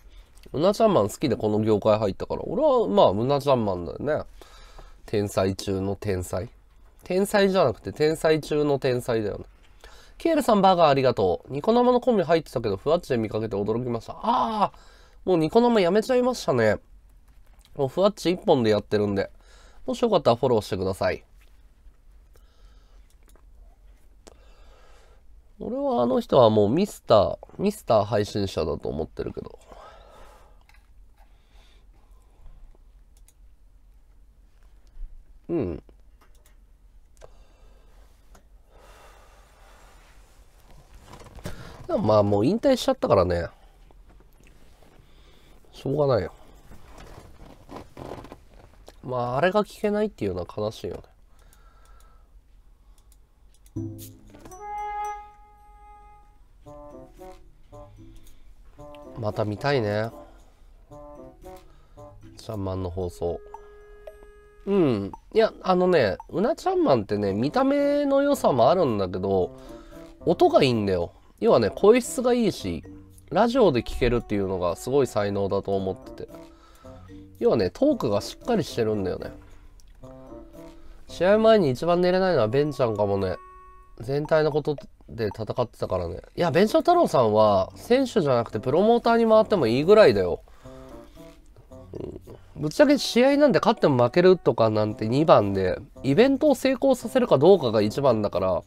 うなちゃんマン好きでこの業界入ったから、俺はまあうなちゃんマンだよね。天才中の天才。天才じゃなくて天才中の天才だよね。ケールさんバーガーありがとう。ニコ生のコンビ入ってたけど、ふわっちで見かけて驚きました。ああもうニコ生やめちゃいましたね。もうふわっち一本でやってるんで、もしよかったらフォローしてください。俺はあの人はもうミスター、ミスター配信者だと思ってるけど。うん。でもまあもう引退しちゃったからね。しょうがないよ。まああれが聞けないっていうのは悲しいよね。また見たいねちゃんまん」の放送うんいやあのねうなちゃんマンってね見た目の良さもあるんだけど音がいいんだよ要はね声質がいいしラジオで聴けるっていうのがすごい才能だと思ってて要はねトークがしっかりしてるんだよね試合前に一番寝れないのはベンちゃんかもね全体のことで戦ってたからね。いや、弁償太郎さんは、選手じゃなくてプロモーターに回ってもいいぐらいだよ。ぶっちゃけ試合なんで勝っても負けるとかなんて2番で、イベントを成功させるかどうかが1番だから、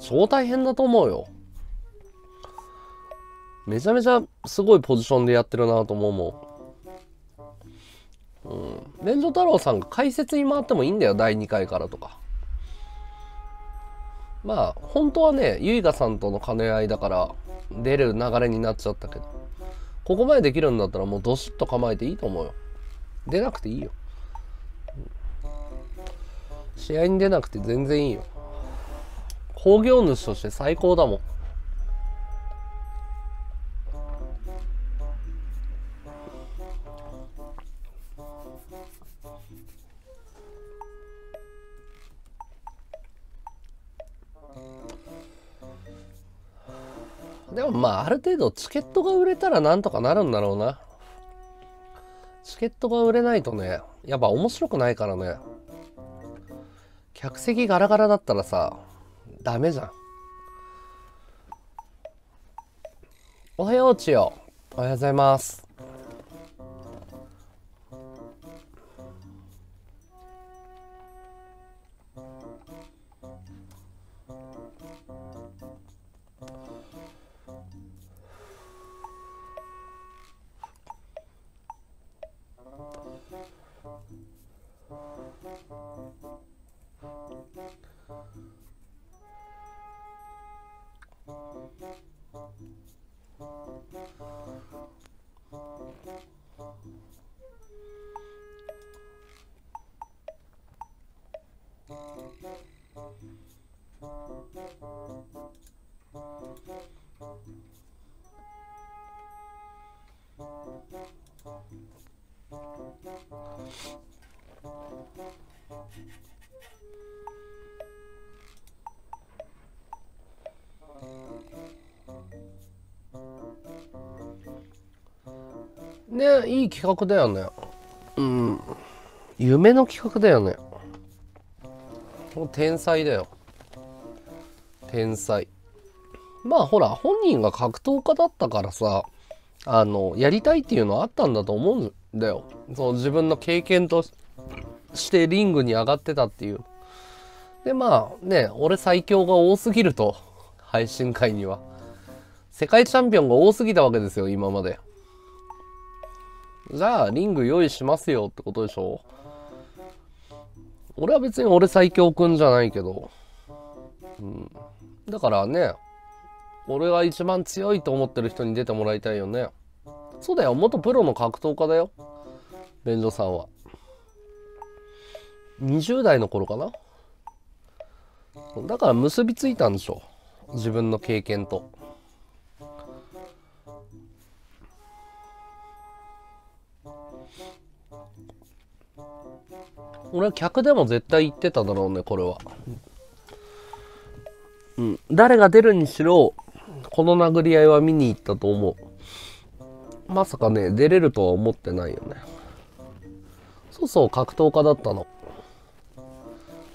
超大変だと思うよ。めちゃめちゃすごいポジションでやってるなと思うもん。うん。連城太郎さんが解説に回ってもいいんだよ、第2回からとか。まあ本当はねゆいがさんとの兼ね合いだから出る流れになっちゃったけどここまでできるんだったらもうどしっと構えていいと思うよ出なくていいよ試合に出なくて全然いいよ工業主として最高だもんある程度チケットが売れたらなんとかなるんだろうな。チケットが売れないとね、やっぱ面白くないからね。客席ガラガラだったらさ、ダメじゃん。おはよう、ちよ。おはようございます。企画だよねうん夢の企画だよね天才だよ天才まあほら本人が格闘家だったからさあのやりたいっていうのはあったんだと思うんだよその自分の経験としてリングに上がってたっていうでまあね俺最強が多すぎると配信会には世界チャンピオンが多すぎたわけですよ今までじゃあリング用意しますよってことでしょ俺は別に俺最強くんじゃないけど、うん、だからね俺が一番強いと思ってる人に出てもらいたいよねそうだよ元プロの格闘家だよ便所さんは20代の頃かなだから結びついたんでしょ自分の経験と俺は客でも絶対行ってただろうね、これは。うん。誰が出るにしろ、この殴り合いは見に行ったと思う。まさかね、出れるとは思ってないよね。そうそう、格闘家だったの。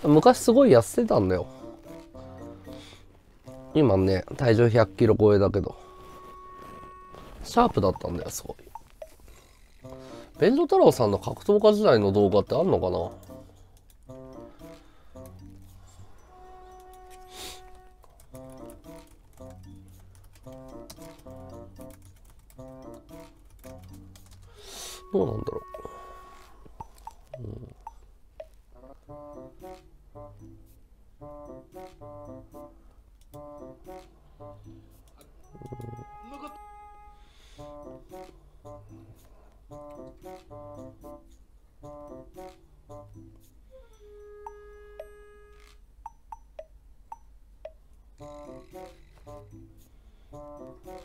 昔すごい痩せてたんだよ。今ね、体重100キロ超えだけど。シャープだったんだよ、すごい。弁ジ太郎さんの格闘家時代の動画ってあんのかなどうなんだろう、うん、Thank y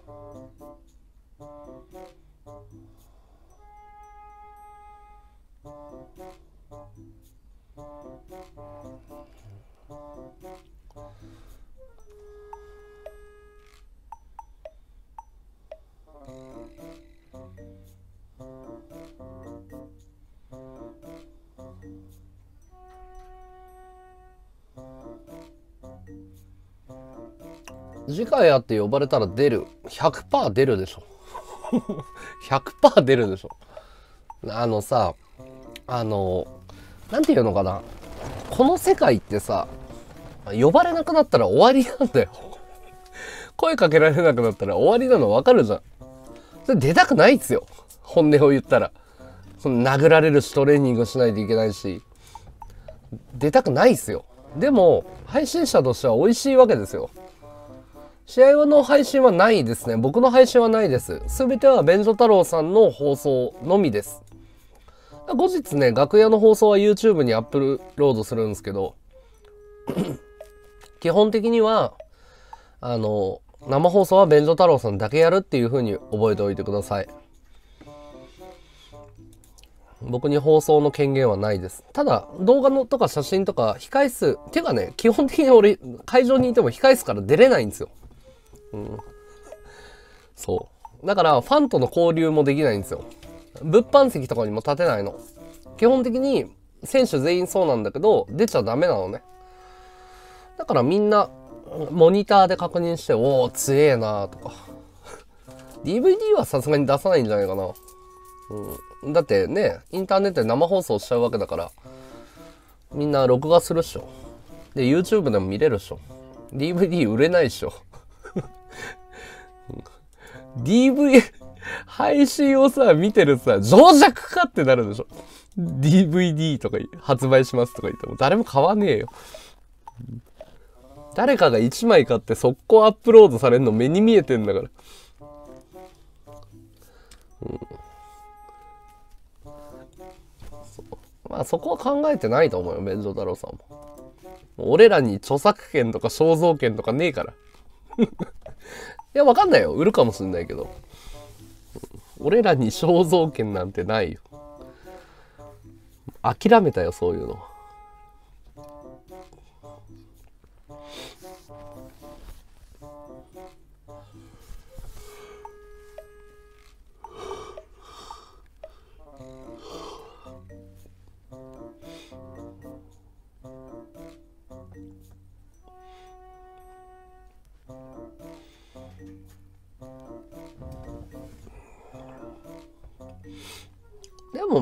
次回やって呼ばれたら出る。100%出るでしょ。100% 出るでしょ。あのさ、あの、何て言うのかな。この世界ってさ、呼ばれなくなったら終わりなんだよ。声かけられなくなったら終わりなのわかるじゃん。それ出たくないっすよ。本音を言ったら。その殴られるし、トレーニングしないといけないし。出たくないっすよ。でも、配信者としては美味しいわけですよ。試合の配信はないですね。僕の配信はないです。すべては便所太郎さんの放送のみです。後日ね、楽屋の放送は YouTube にアップロードするんですけど、基本的には、あの、生放送は便所太郎さんだけやるっていうふうに覚えておいてください。僕に放送の権限はないです。ただ、動画のとか写真とか控え室、てかね、基本的に俺、会場にいても控え室から出れないんですよ。うん。そう。だから、ファンとの交流もできないんですよ。物販席とかにも立てないの。基本的に、選手全員そうなんだけど、出ちゃダメなのね。だからみんな、モニターで確認して、おお、強えなーとか。DVD はさすがに出さないんじゃないかな。うん。だってね、インターネットで生放送しちゃうわけだから、みんな録画するっしょ。で、YouTube でも見れるっしょ。DVD 売れないっしょ。DV、配信をさ、見てるさ、情弱かってなるでしょ。DVD とか発売しますとか言っても誰も買わねえよ。誰かが1枚買って速攻アップロードされるの目に見えてんだから。うん、まあそこは考えてないと思うよ、弁償太郎さんも。俺らに著作権とか肖像権とかねえから。いや、わかんないよ。売るかもしんないけど。俺らに肖像権なんてないよ。諦めたよ、そういうの。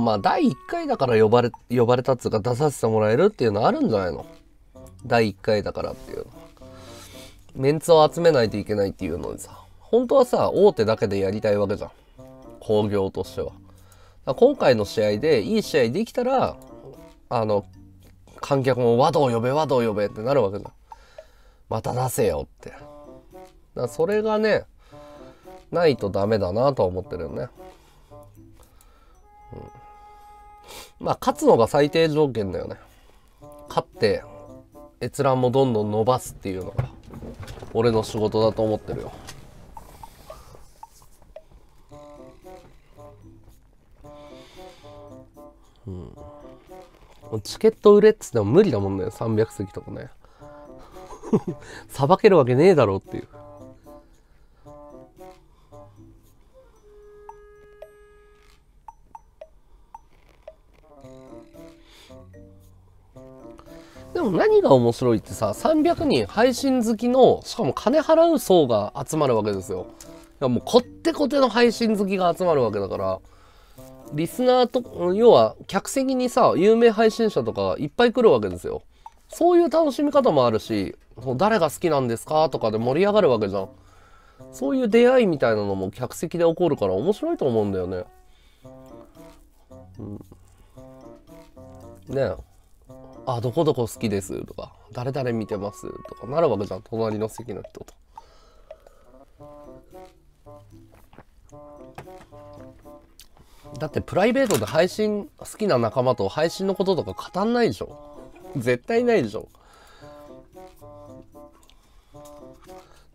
まあ第1回だから呼ばれ、呼ばれたっつうか出させてもらえるっていうのあるんじゃないの第1回だからっていうの。メンツを集めないといけないっていうのにさ、本当はさ、大手だけでやりたいわけじゃん。興行としては。今回の試合でいい試合できたら、あの、観客も和道呼べ和道呼べってなるわけじゃん。また出せよって。だそれがね、ないとダメだなと思ってるよね。まあ、勝つのが最低条件だよね。勝って、閲覧もどんどん伸ばすっていうのが、俺の仕事だと思ってるよ。うん。チケット売れっつっても無理だもんね。300席とかね。さばけるわけねえだろうっていう。何が面白いってさ、300人配信好きの、しかも金払う層が集まるわけですよ。もうこってこての配信好きが集まるわけだから、リスナーと、要は客席にさ、有名配信者とかいっぱい来るわけですよ。そういう楽しみ方もあるし、誰が好きなんですかとかで盛り上がるわけじゃん。そういう出会いみたいなのも客席で起こるから面白いと思うんだよね。うん、ねえ。あ、どこどこ好きですとか、誰々見てますとかなるわけじゃん、隣の席の人と。だってプライベートで配信好きな仲間と配信のこととか語んないでしょ絶対ないでしょ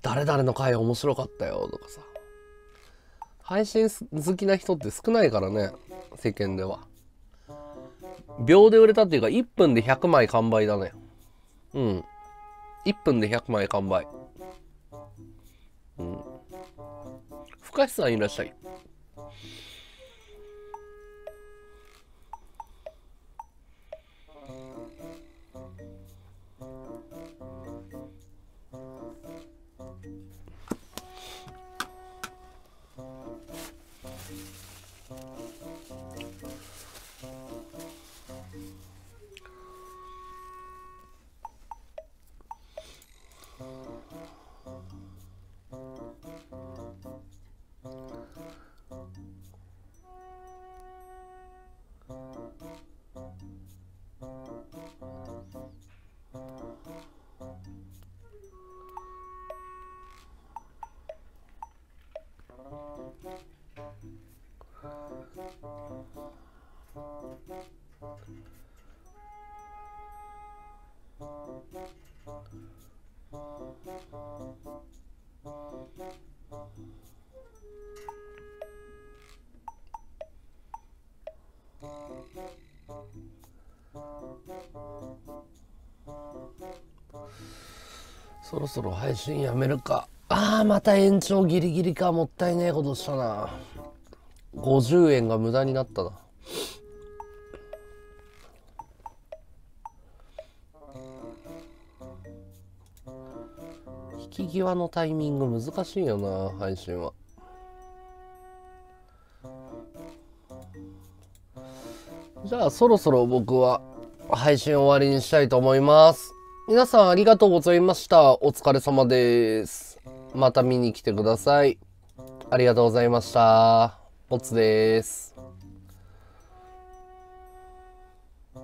誰々の回面白かったよとかさ配信好きな人って少ないからね世間では。秒で売れたっていうか、1分で100枚完売だね。うん。1分で100枚完売。うん。深橋さんいらっしゃい。そろそろ配信やめるかああまた延長ギリギリかもったいねえことしたな50円が無駄になったな引き際のタイミング難しいよな配信は。じゃあそろそろ僕は配信終わりにしたいと思います。皆さんありがとうございました。お疲れ様です。また見に来てください。ありがとうございました。おつです。お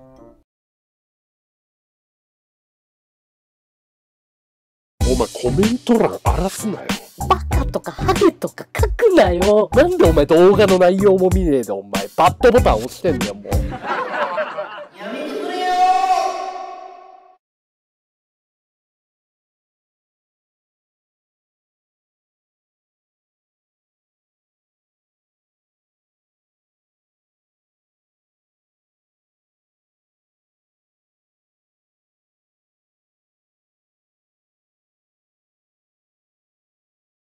前コメント欄荒らすなよ。バカとかハゲとか書くなよ。なんでお前動画の内容も見ねえでお前バットボタン押してんだよもう。